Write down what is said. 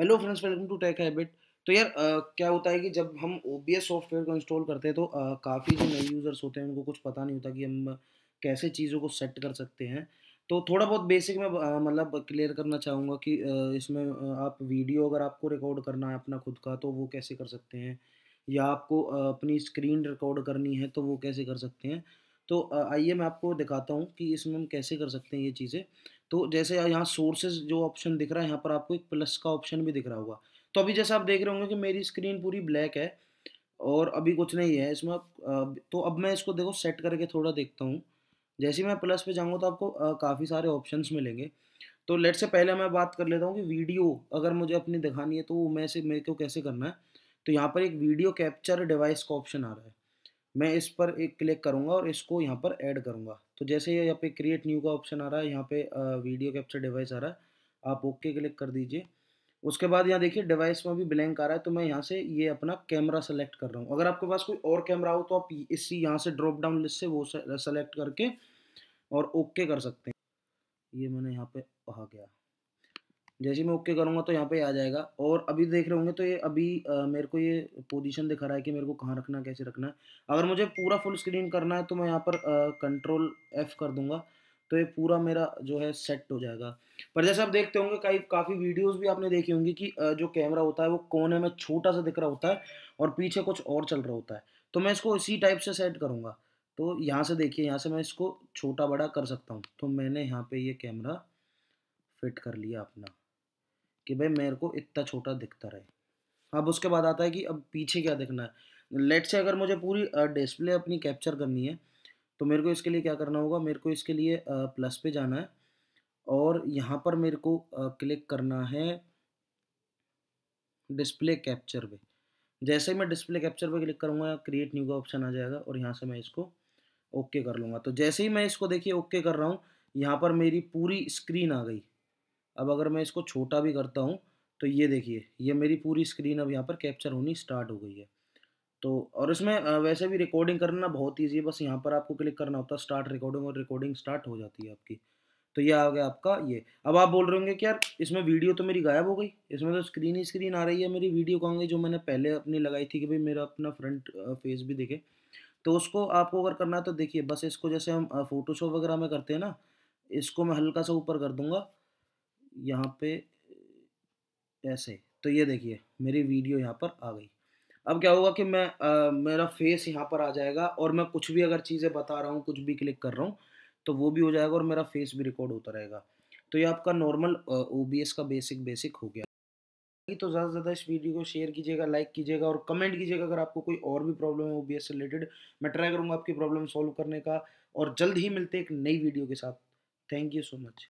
hello friends welcome to tech habit तो यार आ, क्या होता है कि जब हम ओ सॉफ्टवेयर को इंस्टॉल करते हैं तो काफ़ी जो नए यूज़र्स होते हैं उनको कुछ पता नहीं होता कि हम कैसे चीज़ों को सेट कर सकते हैं तो थोड़ा बहुत बेसिक मैं मतलब क्लियर करना चाहूँगा कि आ, इसमें आप वीडियो अगर आपको रिकॉर्ड करना है अपना खुद का तो वो कैसे कर सकते हैं या आपको आ, अपनी स्क्रीन रिकॉर्ड करनी है तो वो कैसे कर सकते हैं तो आइए मैं आपको दिखाता हूँ कि इसमें हम कैसे कर सकते हैं ये चीज़ें तो जैसे यहाँ सोर्सेज जो ऑप्शन दिख रहा है यहाँ पर आपको एक प्लस का ऑप्शन भी दिख रहा होगा तो अभी जैसे आप देख रहे होंगे कि मेरी स्क्रीन पूरी ब्लैक है और अभी कुछ नहीं है इसमें तो अब मैं इसको देखो सेट करके थोड़ा देखता हूँ जैसे मैं प्लस पे जाऊँगा तो आपको काफ़ी सारे ऑप्शंस मिलेंगे तो लेट से पहले मैं बात कर लेता हूँ कि वीडियो अगर मुझे अपनी दिखानी है तो वो मैं से मेरे को कैसे करना है तो यहाँ पर एक वीडियो कैप्चर डिवाइस का ऑप्शन आ रहा है मैं इस पर एक क्लिक करूँगा और इसको यहाँ पर ऐड करूँगा तो जैसे यहाँ पे क्रिएट न्यू का ऑप्शन आ रहा है यहाँ पे वीडियो कैप्चर डिवाइस आ रहा है आप ओके क्लिक कर दीजिए उसके बाद यहाँ देखिए डिवाइस में भी ब्लैंक आ रहा है तो मैं यहाँ से ये अपना कैमरा सेलेक्ट कर रहा हूँ अगर आपके पास कोई और कैमरा हो तो आप इसी यहाँ से ड्रॉप डाउन लिस्ट से वो सेलेक्ट करके और ओके कर सकते हैं ये मैंने यहाँ पर आ गया जैसे मैं ओके करूँगा तो यहाँ पे आ जाएगा और अभी देख रहे होंगे तो ये अभी आ, मेरे को ये पोजीशन दिखा रहा है कि मेरे को कहाँ रखना है कैसे रखना है अगर मुझे पूरा फुल स्क्रीन करना है तो मैं यहाँ पर आ, कंट्रोल एफ़ कर दूँगा तो ये पूरा मेरा जो है सेट हो जाएगा पर जैसे आप देखते होंगे कई काफ़ी वीडियोस भी आपने देखी होंगी कि जो कैमरा होता है वो कोने में छोटा सा दिख रहा होता है और पीछे कुछ और चल रहा होता है तो मैं इसको इसी टाइप से सेट करूँगा तो यहाँ से देखिए यहाँ से मैं इसको छोटा बड़ा कर सकता हूँ तो मैंने यहाँ पर ये कैमरा फिट कर लिया अपना कि भाई मेरे को इतना छोटा दिखता रहे अब उसके बाद आता है कि अब पीछे क्या दिखना है लेट से अगर मुझे पूरी डिस्प्ले अपनी कैप्चर करनी है तो मेरे को इसके लिए क्या करना होगा मेरे को इसके लिए प्लस पे जाना है और यहाँ पर मेरे को क्लिक करना है डिस्प्ले कैप्चर पे जैसे ही मैं डिस्प्ले कैप्चर पे क्लिक करूँगा क्रिएट न्यू का ऑप्शन आ जाएगा और यहाँ से मैं इसको ओके कर लूँगा तो जैसे ही मैं इसको देखिए ओके कर रहा हूँ यहाँ पर मेरी पूरी स्क्रीन आ गई अब अगर मैं इसको छोटा भी करता हूँ तो ये देखिए ये मेरी पूरी स्क्रीन अब यहाँ पर कैप्चर होनी स्टार्ट हो गई है तो और इसमें वैसे भी रिकॉर्डिंग करना बहुत ईजी है बस यहाँ पर आपको क्लिक करना होता है स्टार्ट रिकॉर्डिंग और रिकॉर्डिंग स्टार्ट हो जाती है आपकी तो ये आ गया आपका ये अब आप बोल रहे होंगे कि यार इसमें वीडियो तो मेरी गायब हो गई इसमें तो स्क्रीन ही स्क्रीन आ रही है मेरी वीडियो कहूँगी जो मैंने पहले अपनी लगाई थी कि भाई मेरा अपना फ्रंट फेस भी दिखे तो उसको आपको अगर करना है तो देखिए बस इसको जैसे हम फोटोशॉप वगैरह में करते हैं ना इसको मैं हल्का सा ऊपर कर दूंगा यहाँ पे ऐसे तो ये देखिए मेरी वीडियो यहाँ पर आ गई अब क्या होगा कि मैं आ, मेरा फेस यहाँ पर आ जाएगा और मैं कुछ भी अगर चीज़ें बता रहा हूँ कुछ भी क्लिक कर रहा हूँ तो वो भी हो जाएगा और मेरा फेस भी रिकॉर्ड होता रहेगा तो ये आपका नॉर्मल ओ का बेसिक बेसिक हो गया तो ज़्यादा से ज़्यादा इस वीडियो को शेयर कीजिएगा लाइक कीजिएगा और कमेंट कीजिएगा अगर आपको कोई और भी प्रॉब्लम है ओ से रिलेटेड मैं ट्राई करूँगा आपकी प्रॉब्लम सॉल्व करने का और जल्द ही मिलते एक नई वीडियो के साथ थैंक यू सो मच